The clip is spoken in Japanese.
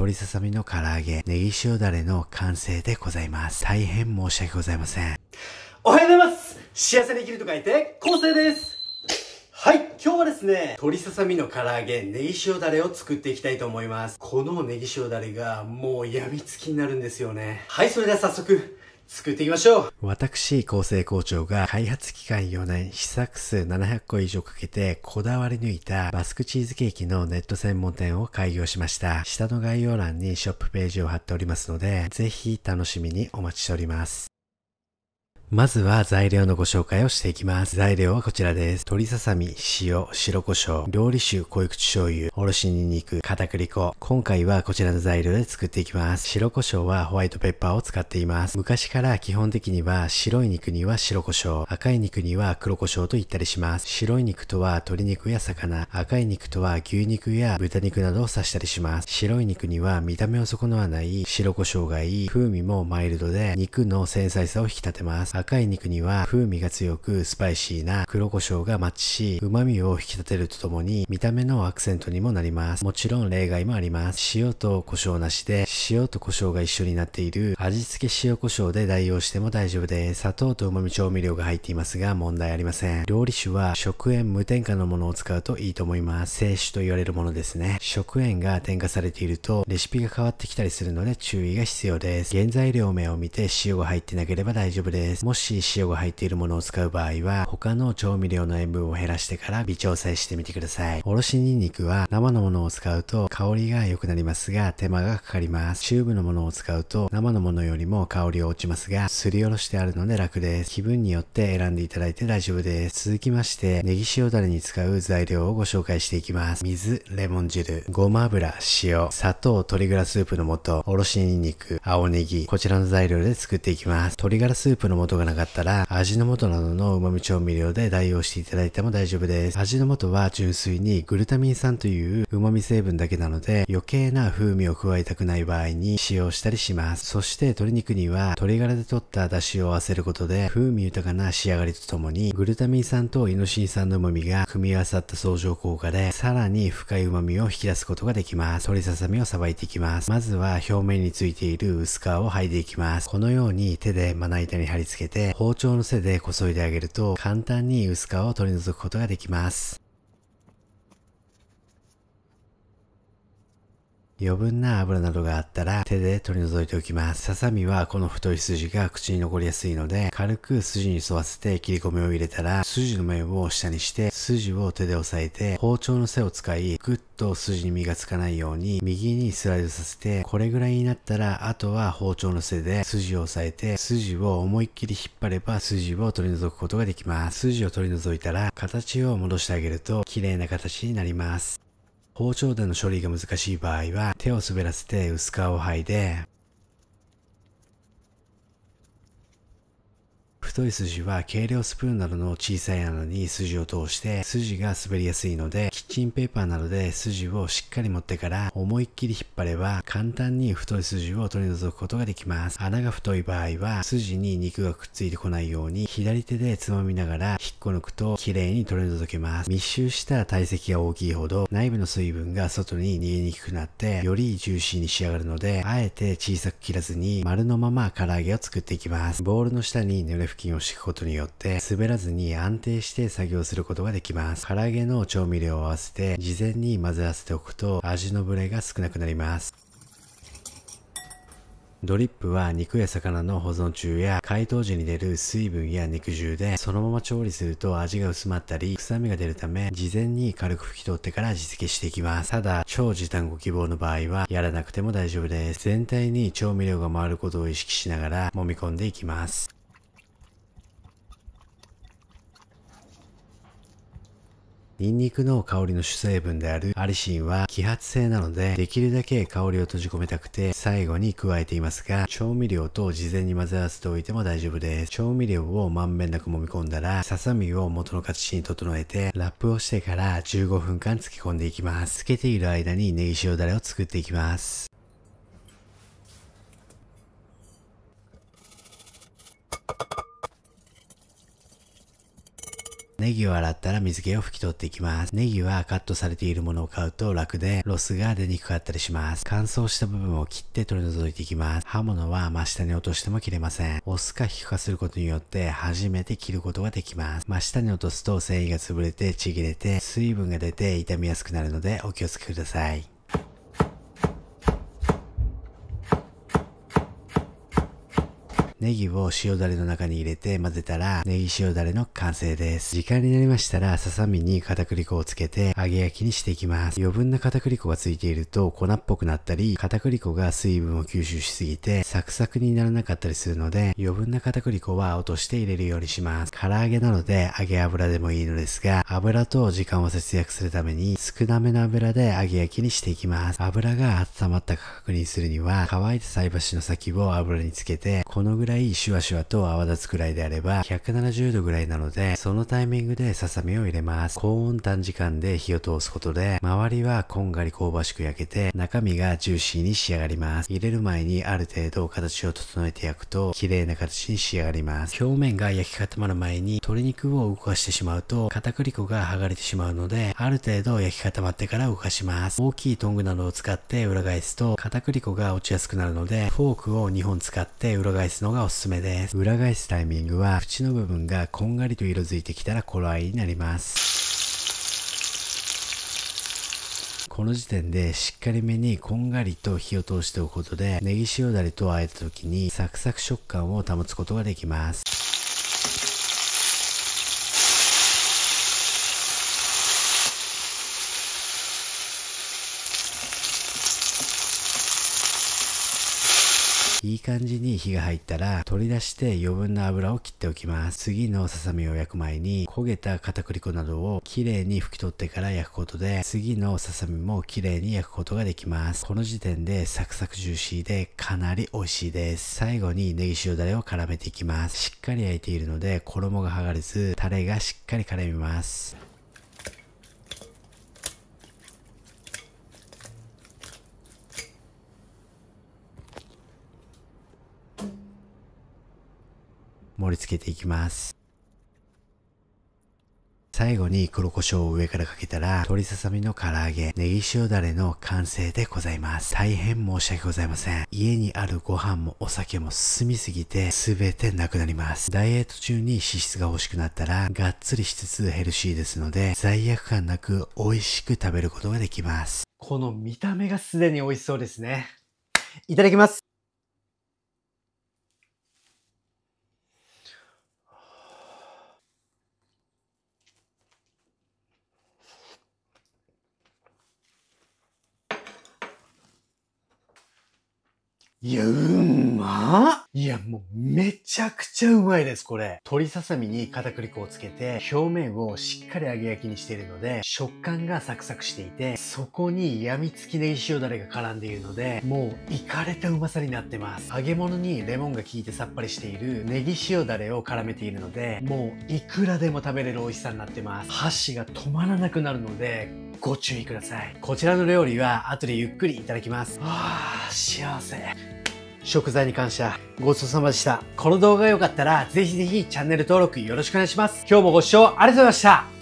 鶏ささみの唐揚げ、ネギ塩だれの完成でございます。大変申し訳ございません。おはようございます幸せに生きると書いて、昴生ですはい、今日はですね、鶏ささみの唐揚げ、ネギ塩だれを作っていきたいと思います。このネギ塩だれがもう病みつきになるんですよね。はい、それでは早速、作っていきましょう私、厚生校長が開発期間4年、試作数700個以上かけてこだわり抜いたバスクチーズケーキのネット専門店を開業しました。下の概要欄にショップページを貼っておりますので、ぜひ楽しみにお待ちしております。まずは材料のご紹介をしていきます。材料はこちらです。鶏ささみ、塩、白胡椒、料理酒、濃口醤油、おろしにんにく、片栗粉。今回はこちらの材料で作っていきます。白胡椒はホワイトペッパーを使っています。昔から基本的には白い肉には白胡椒、赤い肉には黒胡椒と言ったりします。白い肉とは鶏肉や魚、赤い肉とは牛肉や豚肉などを指したりします。白い肉には見た目を損なわない白胡椒がいい、風味もマイルドで肉の繊細さを引き立てます。赤い肉には風味が強くスパイシーな黒胡椒がマッチし、旨味を引き立てるとともに見た目のアクセントにもなります。もちろん例外もあります。塩と胡椒なしで、塩と胡椒が一緒になっている味付け塩胡椒で代用しても大丈夫です。砂糖と旨味調味料が入っていますが問題ありません。料理酒は食塩無添加のものを使うといいと思います。清酒と言われるものですね。食塩が添加されているとレシピが変わってきたりするので注意が必要です。原材料名を見て塩が入ってなければ大丈夫です。もし塩が入っているものを使う場合は、他の調味料の塩分を減らしてから微調整してみてください。おろしニンニクは生のものを使うと香りが良くなりますが、手間がかかります。チューブのものを使うと生のものよりも香りを落ちますが、すりおろしてあるので楽です。気分によって選んでいただいて大丈夫です。続きまして、ネギ塩ダレに使う材料をご紹介していきます。水、レモン汁、ごま油、塩、砂糖、鶏ガラスープの素、おろしニンニク、青ネギ、こちらの材料で作っていきます。鶏ガラスープの素がなかったら、味の素などの旨味調味料で代用していただいても大丈夫です。味の素は純粋にグルタミン酸という旨味成分だけなので、余計な風味を加えたくない場合に使用したりします。そして鶏肉には鶏ガラで取った出汁を合わせることで、風味豊かな仕上がりとともに、グルタミン酸とイノシン酸の旨味が組み合わさった相乗効果で、さらに深い旨味を引き出すことができます。鶏ささみをさばいていきます。まずは表面についている薄皮を剥いでいきます。このように手でまな板に貼り付けて、包丁の背でこそいであげると簡単に薄皮を取り除くことができます。余分な油などがあったら手で取り除いておきます。ささみはこの太い筋が口に残りやすいので、軽く筋に沿わせて切り込みを入れたら、筋の面を下にして、筋を手で押さえて、包丁の背を使い、ぐっと筋に身がつかないように、右にスライドさせて、これぐらいになったら、あとは包丁の背で筋を押さえて、筋を思いっきり引っ張れば、筋を取り除くことができます。筋を取り除いたら、形を戻してあげると、綺麗な形になります。包丁での処理が難しい場合は、手を滑らせて薄皮を剥いで、太い筋は軽量スプーンなどの小さい穴に筋を通して筋が滑りやすいのでキッチンペーパーなどで筋をしっかり持ってから思いっきり引っ張れば簡単に太い筋を取り除くことができます穴が太い場合は筋に肉がくっついてこないように左手でつまみながら引っこ抜くと綺麗に取り除けます密集した体積が大きいほど内部の水分が外に逃げにくくなってよりジューシーに仕上がるのであえて小さく切らずに丸のまま唐揚げを作っていきますボウルの下に濡れ付近を敷くことによって滑らずに安定して作業することができます。唐揚げの調味料を合わせて事前に混ぜ合わせておくと味のブレが少なくなります。ドリップは肉や魚の保存中や解凍時に出る水分や肉汁でそのまま調理すると味が薄まったり臭みが出るため事前に軽く拭き取ってから実験していきます。ただ超時短ご希望の場合はやらなくても大丈夫です。全体に調味料が回ることを意識しながら揉み込んでいきます。ニンニクの香りの主成分であるアリシンは揮発性なので、できるだけ香りを閉じ込めたくて、最後に加えていますが、調味料と事前に混ぜ合わせておいても大丈夫です。調味料をまんべんなく揉み込んだら、ささみを元の形に整えて、ラップをしてから15分間漬け込んでいきます。漬けている間にネギ塩ダレを作っていきます。ネギを洗ったら水気を拭き取っていきます。ネギはカットされているものを買うと楽でロスが出にくかったりします。乾燥した部分を切って取り除いていきます。刃物は真下に落としても切れません。押すか引くかすることによって初めて切ることができます。真下に落とすと繊維が潰れてちぎれて水分が出て傷みやすくなるのでお気をつけください。ネギを塩だれの中に入れて混ぜたら、ネギ塩だれの完成です。時間になりましたら、ささみに片栗粉をつけて、揚げ焼きにしていきます。余分な片栗粉がついていると粉っぽくなったり、片栗粉が水分を吸収しすぎて、サクサクにならなかったりするので、余分な片栗粉は落として入れるようにします。唐揚げなので、揚げ油でもいいのですが、油と時間を節約するために、少なめの油で揚げ焼きにしていきます。油が温まったか確認するには、乾いた菜箸の先を油につけて、このぐらいらいシュワシュワと泡立つくらいであれば、170度ぐらいなので、そのタイミングでささみを入れます。高温短時間で火を通すことで、周りはこんがり香ばしく焼けて、中身がジューシーに仕上がります。入れる前にある程度形を整えて焼くと、綺麗な形に仕上がります。表面が焼き固まる前に、鶏肉を動かしてしまうと、片栗粉が剥がれてしまうので、ある程度焼き固まってから動かします。大きいトングなどを使って裏返すと、片栗粉が落ちやすくなるので、フォークを2本使って裏返すのががおすすめです。裏返すタイミングは縁の部分がこんがりと色づいてきたら頃合いになります。この時点でしっかりめにこんがりと火を通しておくことでネギ塩だれと和えた時にサクサク食感を保つことができます。いい感じに火が入ったら取り出して余分な油を切っておきます。次のささみを焼く前に焦げた片栗粉などをきれいに拭き取ってから焼くことで次のささみもきれいに焼くことができます。この時点でサクサクジューシーでかなり美味しいです。最後にネギ塩だれを絡めていきます。しっかり焼いているので衣が剥がれずタレがしっかり絡みます。盛り付けていきます。最後に黒胡椒を上からかけたら、鶏ささみの唐揚げ、ネギ塩だれの完成でございます。大変申し訳ございません。家にあるご飯もお酒も進みすぎて、すべてなくなります。ダイエット中に脂質が欲しくなったら、がっつりしつつヘルシーですので、罪悪感なく美味しく食べることができます。この見た目がすでに美味しそうですね。いただきます。いや、うまいや、もうめちゃくちゃうまいです、これ。鶏ささみに片栗粉をつけて、表面をしっかり揚げ焼きにしているので、食感がサクサクしていて、そこにやみつきネギ塩だれが絡んでいるので、もういかれたうまさになってます。揚げ物にレモンが効いてさっぱりしているネギ塩だれを絡めているので、もういくらでも食べれる美味しさになってます。箸が止まらなくなるので、ご注意ください。こちらの料理は後でゆっくりいただきます。あー、幸せ。食材に感謝。ごちそうさまでした。この動画が良かったら、ぜひぜひチャンネル登録よろしくお願いします。今日もご視聴ありがとうございました。